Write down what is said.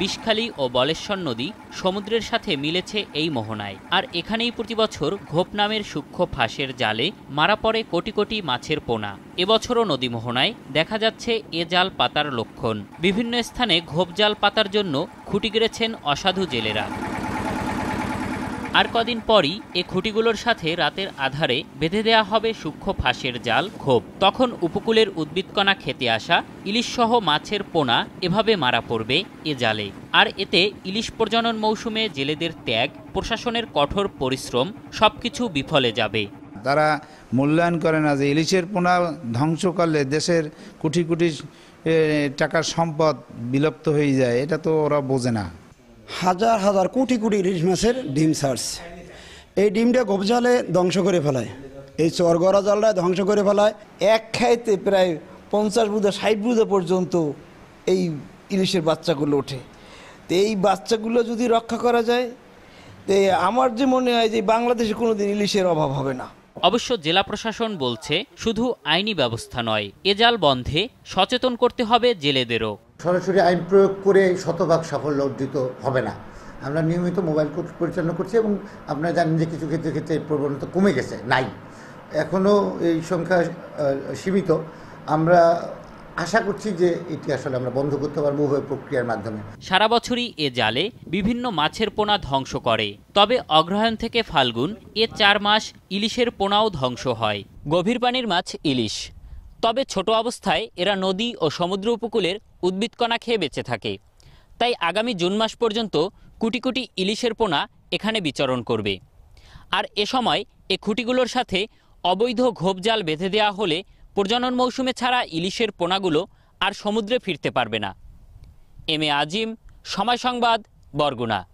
বিষখালী ও বলেশ্বর নদী সমুদ্রের সাথে মিলেছে এই মোহনায় আর এখানেই প্রতিবছর ঘোপ নামের সূক্ষ্ম ফাঁসের জালে মারা পড়ে কোটি কোটি মাছের পোনা এবছরও নদী মোহনায় দেখা যাচ্ছে এ জাল পাতার লক্ষণ বিভিন্ন স্থানে ঘোপ জাল পাতার জন্য খুঁটি গেড়েছেন অসাধু জেলেরা আর কদিন পরই এ খুঁটিগুলোর সাথে রাতের আধারে বেঁধে দেয়া হবে সূক্ষ্ম ফাঁসের জাল ক্ষোভ তখন উপকূলের উদ্ভিদকণা খেতে আসা ইলিশসহ মাছের পোনা এভাবে মারা পড়বে এ জালে আর এতে ইলিশ প্রজনন মৌসুমে জেলেদের ত্যাগ প্রশাসনের কঠোর পরিশ্রম সবকিছু বিফলে যাবে তারা মূল্যায়ন করে না যে ইলিশের পোনা ধ্বংস করলে দেশের কোটি কোটি টাকার সম্পদ বিলুপ্ত হয়ে যায় এটা তো ওরা বোঝে না হাজার হাজার কোটি কোটি ইলিশ মাছের ডিম সার্স এই ডিমটা গোপজালে ধ্বংস করে ফেলায় এই চরগড়া জালটা ধ্বংস করে ফেলায় এক খাইতে প্রায় পঞ্চাশ বুধা ষাট বুধা পর্যন্ত এই ইলিশের বাচ্চাগুলো ওঠে তো এই বাচ্চাগুলো যদি রক্ষা করা যায় তো আমার যে মনে হয় যে বাংলাদেশে কোনো দিন ইলিশের অভাব হবে না অবশ্য জেলা প্রশাসন বলছে শুধু আইনি ব্যবস্থা নয় এ জাল বন্ধে সচেতন করতে হবে জেলেদেরও সরাসরি আইন প্রয়োগ করে শতভাগ সাফল্য অর্জিত হবে না আমরা নিয়মিত মোবাইল কোর্ট পরিচালনা করছি এবং আপনারা জানেন যে কিছু ক্ষেত্রে ক্ষেত্রে প্রবণতা কমে গেছে নাই এখনও এই সংখ্যা সীমিত আমরা আশা করছি যে এটি আসলে আমরা বন্ধ করতে পারবো উভয় প্রক্রিয়ার মাধ্যমে সারা বছরই এ জালে বিভিন্ন মাছের পোনা ধ্বংস করে তবে অগ্রহায়ণ থেকে ফাল্গুন এ চার মাস ইলিশের পোনাও ধ্বংস হয় গভীর পানির মাছ ইলিশ তবে ছোট অবস্থায় এরা নদী ও সমুদ্র উপকূলের উদ্ভিদকণা খেয়ে বেঁচে থাকে তাই আগামী জুন মাস পর্যন্ত কুটি কুটি ইলিশের পোনা এখানে বিচরণ করবে আর এ সময় এ খুঁটিগুলোর সাথে অবৈধ জাল বেঁধে দেওয়া হলে প্রজনন মৌসুমে ছাড়া ইলিশের পোনাগুলো আর সমুদ্রে ফিরতে পারবে না এম এ আজিম সময় সংবাদ বরগুনা